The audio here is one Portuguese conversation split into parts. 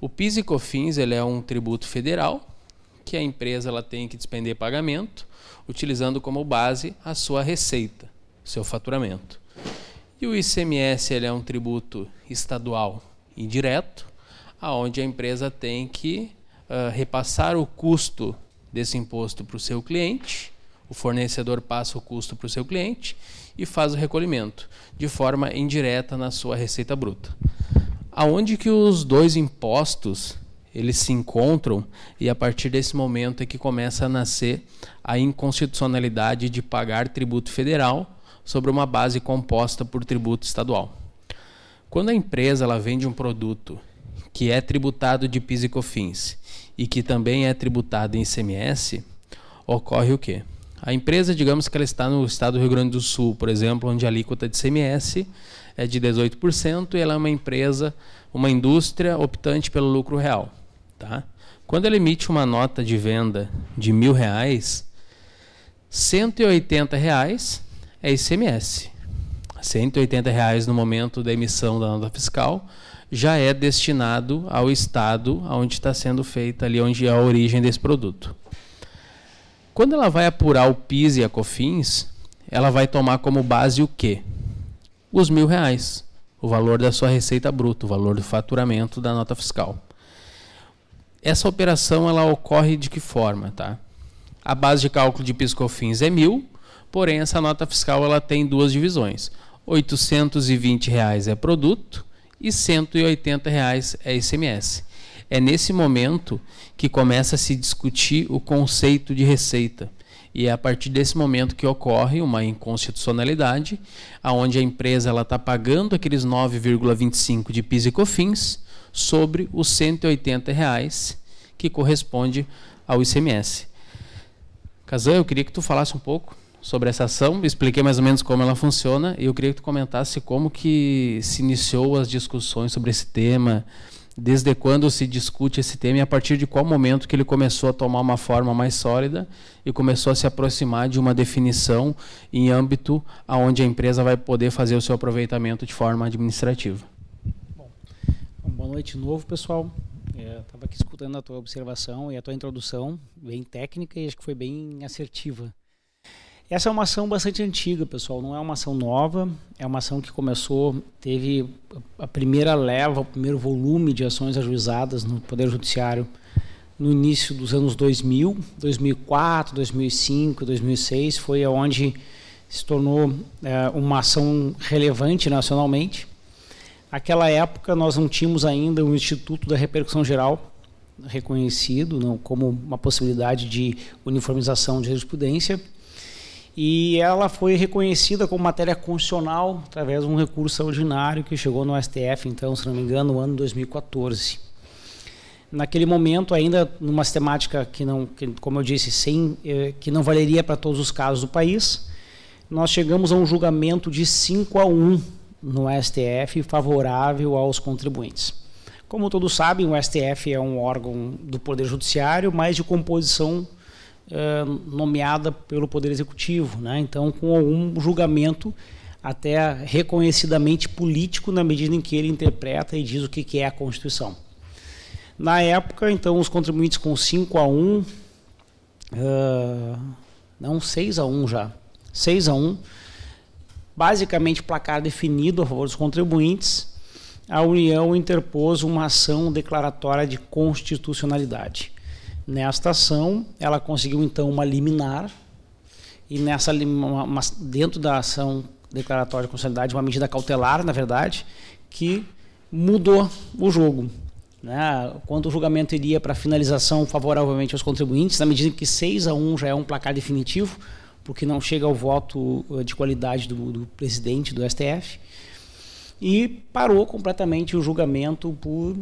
O PIS e COFINS ele é um tributo federal que a empresa ela tem que despender pagamento, utilizando como base a sua receita, seu faturamento. E o ICMS ele é um tributo estadual indireto, aonde a empresa tem que uh, repassar o custo desse imposto para o seu cliente o fornecedor passa o custo para o seu cliente e faz o recolhimento, de forma indireta na sua receita bruta. Aonde que os dois impostos eles se encontram e a partir desse momento é que começa a nascer a inconstitucionalidade de pagar tributo federal sobre uma base composta por tributo estadual. Quando a empresa ela vende um produto que é tributado de PIS e COFINS e que também é tributado em ICMS, ocorre o quê? A empresa, digamos que ela está no estado do Rio Grande do Sul, por exemplo, onde a alíquota de CMS é de 18% e ela é uma empresa, uma indústria optante pelo lucro real. Tá? Quando ela emite uma nota de venda de mil reais, 180 reais é ICMS. 180 reais no momento da emissão da nota fiscal já é destinado ao estado onde está sendo feita ali, onde é a origem desse produto. Quando ela vai apurar o PIS e a COFINS, ela vai tomar como base o quê? Os mil reais, o valor da sua receita bruta, o valor do faturamento da nota fiscal. Essa operação ela ocorre de que forma, tá? A base de cálculo de PIS e COFINS é mil, porém essa nota fiscal ela tem duas divisões. R$ 820 reais é produto e R$ 180 reais é ICMS. É nesse momento que começa a se discutir o conceito de receita. E é a partir desse momento que ocorre uma inconstitucionalidade, aonde a empresa ela está pagando aqueles 9,25 de PIS e COFINS sobre os 180 reais que corresponde ao ICMS. Kazan, eu queria que tu falasse um pouco sobre essa ação, expliquei mais ou menos como ela funciona e eu queria que tu comentasse como que se iniciou as discussões sobre esse tema, desde quando se discute esse tema e a partir de qual momento que ele começou a tomar uma forma mais sólida e começou a se aproximar de uma definição em âmbito aonde a empresa vai poder fazer o seu aproveitamento de forma administrativa. Bom, então, boa noite de novo, pessoal. Estava é, aqui escutando a tua observação e a tua introdução, bem técnica e acho que foi bem assertiva. Essa é uma ação bastante antiga, pessoal, não é uma ação nova, é uma ação que começou, teve a primeira leva, o primeiro volume de ações ajuizadas no Poder Judiciário no início dos anos 2000, 2004, 2005, 2006, foi onde se tornou é, uma ação relevante nacionalmente. Naquela época, nós não tínhamos ainda o Instituto da Repercussão Geral reconhecido não, como uma possibilidade de uniformização de jurisprudência e ela foi reconhecida como matéria constitucional através de um recurso ordinário que chegou no STF, então, se não me engano, no ano 2014. Naquele momento, ainda numa sistemática que não, que, como eu disse, sem, eh, que não valeria para todos os casos do país, nós chegamos a um julgamento de 5 a 1 no STF favorável aos contribuintes. Como todos sabem, o STF é um órgão do Poder Judiciário, mas de composição nomeada pelo Poder Executivo, né? então com algum julgamento até reconhecidamente político na medida em que ele interpreta e diz o que é a Constituição. Na época, então, os contribuintes com 5 a 1, uh, não 6 a 1 já, 6 a 1, basicamente placar definido a favor dos contribuintes, a União interpôs uma ação declaratória de constitucionalidade. Nesta ação, ela conseguiu então uma liminar e nessa uma, dentro da ação declaratória de constitucionalidade, uma medida cautelar, na verdade, que mudou o jogo. Né? Quando o julgamento iria para finalização favoravelmente aos contribuintes, na medida em que 6 a 1 já é um placar definitivo, porque não chega ao voto eh, de qualidade do, do presidente do STF, e parou completamente o julgamento por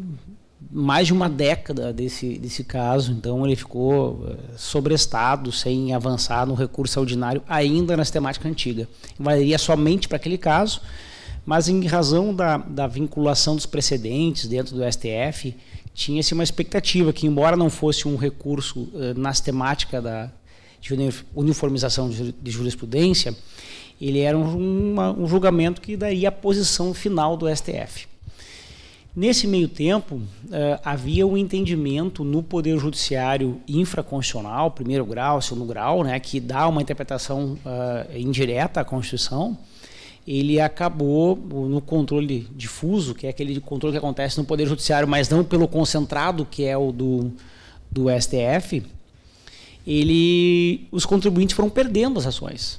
mais de uma década desse, desse caso, então ele ficou eh, sobrestado, sem avançar no recurso ordinário, ainda na temática antiga. Valeria somente para aquele caso, mas em razão da, da vinculação dos precedentes dentro do STF, tinha-se uma expectativa que, embora não fosse um recurso eh, na sistemática da, de uniformização de jurisprudência, ele era um, uma, um julgamento que daria a posição final do STF. Nesse meio tempo, eh, havia um entendimento no Poder Judiciário infraconstitucional, primeiro grau, segundo grau, né, que dá uma interpretação eh, indireta à Constituição, ele acabou no controle difuso, que é aquele controle que acontece no Poder Judiciário, mas não pelo concentrado, que é o do, do STF, ele, os contribuintes foram perdendo as ações.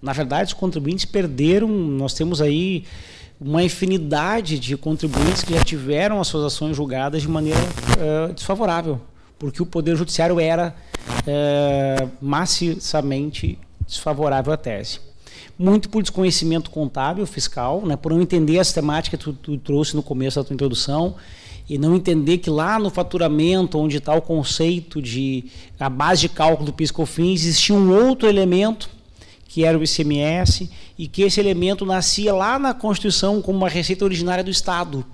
Na verdade, os contribuintes perderam, nós temos aí uma infinidade de contribuintes que já tiveram as suas ações julgadas de maneira uh, desfavorável, porque o Poder Judiciário era uh, maciçamente desfavorável à tese. Muito por desconhecimento contábil, fiscal, né, por não entender as temáticas que tu, tu trouxe no começo da tua introdução, e não entender que lá no faturamento, onde está o conceito de a base de cálculo do PiscoFins, existia um outro elemento que era o ICMS, e que esse elemento nascia lá na Constituição como uma receita originária do Estado.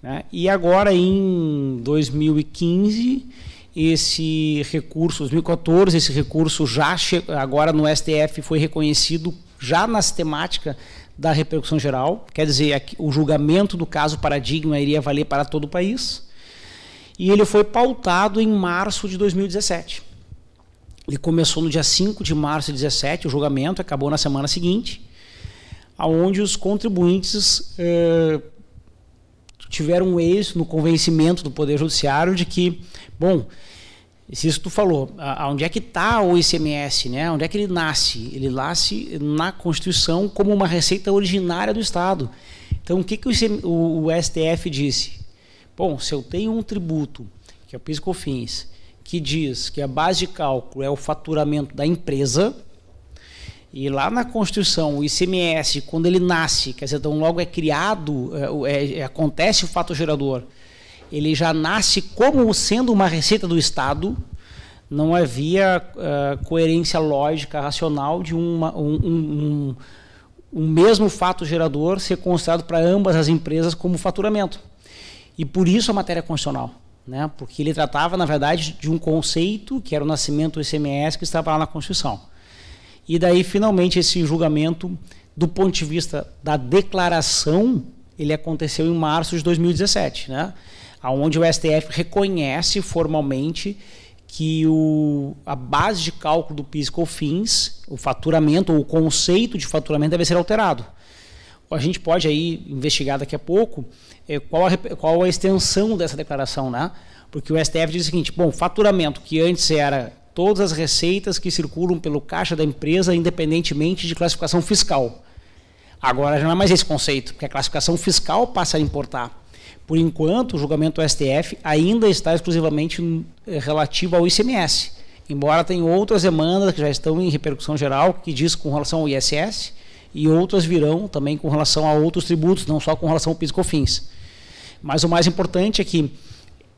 Né? E agora, em 2015, esse recurso, 2014, esse recurso já agora no STF foi reconhecido já na temática da repercussão geral, quer dizer, o julgamento do caso Paradigma iria valer para todo o país. E ele foi pautado em março de 2017. Ele começou no dia 5 de março de 2017, o julgamento acabou na semana seguinte, aonde os contribuintes eh, tiveram um êxito no convencimento do Poder Judiciário de que, bom, se isso tu falou, onde é que está o ICMS, né? Onde é que ele nasce? Ele nasce na Constituição como uma receita originária do Estado. Então, o que, que o, ICM, o, o STF disse? Bom, se eu tenho um tributo, que é o PIS COFINS, que diz que a base de cálculo é o faturamento da empresa. E lá na Constituição, o ICMS, quando ele nasce, quer dizer, então logo é criado, é, é, é, acontece o fato gerador, ele já nasce como sendo uma receita do Estado, não havia uh, coerência lógica, racional de uma, um, um, um, um mesmo fato gerador ser considerado para ambas as empresas como faturamento. E por isso a matéria é constitucional né? porque ele tratava, na verdade, de um conceito que era o nascimento do ICMS que estava lá na Constituição. E daí, finalmente, esse julgamento, do ponto de vista da declaração, ele aconteceu em março de 2017, né? onde o STF reconhece formalmente que o, a base de cálculo do PIS/COFINS, e o faturamento, o conceito de faturamento deve ser alterado a gente pode aí investigar daqui a pouco é, qual, a, qual a extensão dessa declaração, né? Porque o STF diz o seguinte: bom, faturamento que antes era todas as receitas que circulam pelo caixa da empresa, independentemente de classificação fiscal. Agora já não é mais esse conceito, porque a classificação fiscal passa a importar. Por enquanto, o julgamento do STF ainda está exclusivamente eh, relativo ao ICMS, embora tenha outras demandas que já estão em repercussão geral, que diz com relação ao ISS e outras virão também com relação a outros tributos, não só com relação ao PIS e COFINS. Mas o mais importante é que,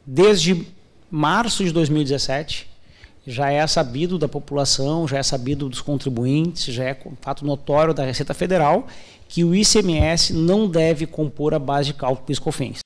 desde março de 2017, já é sabido da população, já é sabido dos contribuintes, já é fato notório da Receita Federal que o ICMS não deve compor a base de cálculo PIS-COFINS.